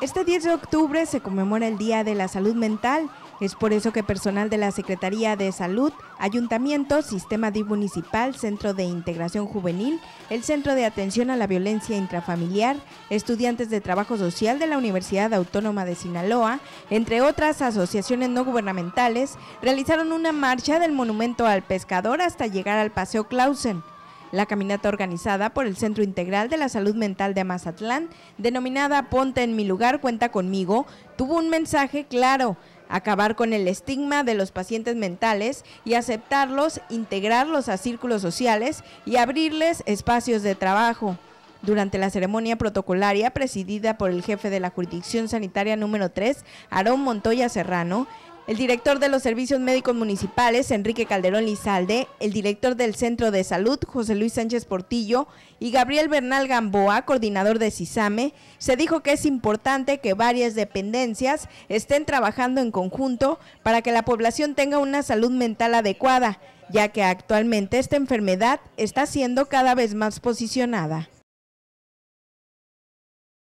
Este 10 de octubre se conmemora el Día de la Salud Mental. Es por eso que personal de la Secretaría de Salud, Ayuntamiento, Sistema DIV Municipal, Centro de Integración Juvenil, el Centro de Atención a la Violencia Intrafamiliar, estudiantes de Trabajo Social de la Universidad Autónoma de Sinaloa, entre otras asociaciones no gubernamentales, realizaron una marcha del Monumento al Pescador hasta llegar al Paseo Clausen. La caminata organizada por el Centro Integral de la Salud Mental de Mazatlán, denominada Ponte en mi lugar, cuenta conmigo, tuvo un mensaje claro acabar con el estigma de los pacientes mentales y aceptarlos, integrarlos a círculos sociales y abrirles espacios de trabajo. Durante la ceremonia protocolaria presidida por el jefe de la Jurisdicción Sanitaria número 3, Aarón Montoya Serrano, el director de los servicios médicos municipales, Enrique Calderón Lizalde, el director del Centro de Salud, José Luis Sánchez Portillo, y Gabriel Bernal Gamboa, coordinador de CISAME, se dijo que es importante que varias dependencias estén trabajando en conjunto para que la población tenga una salud mental adecuada, ya que actualmente esta enfermedad está siendo cada vez más posicionada.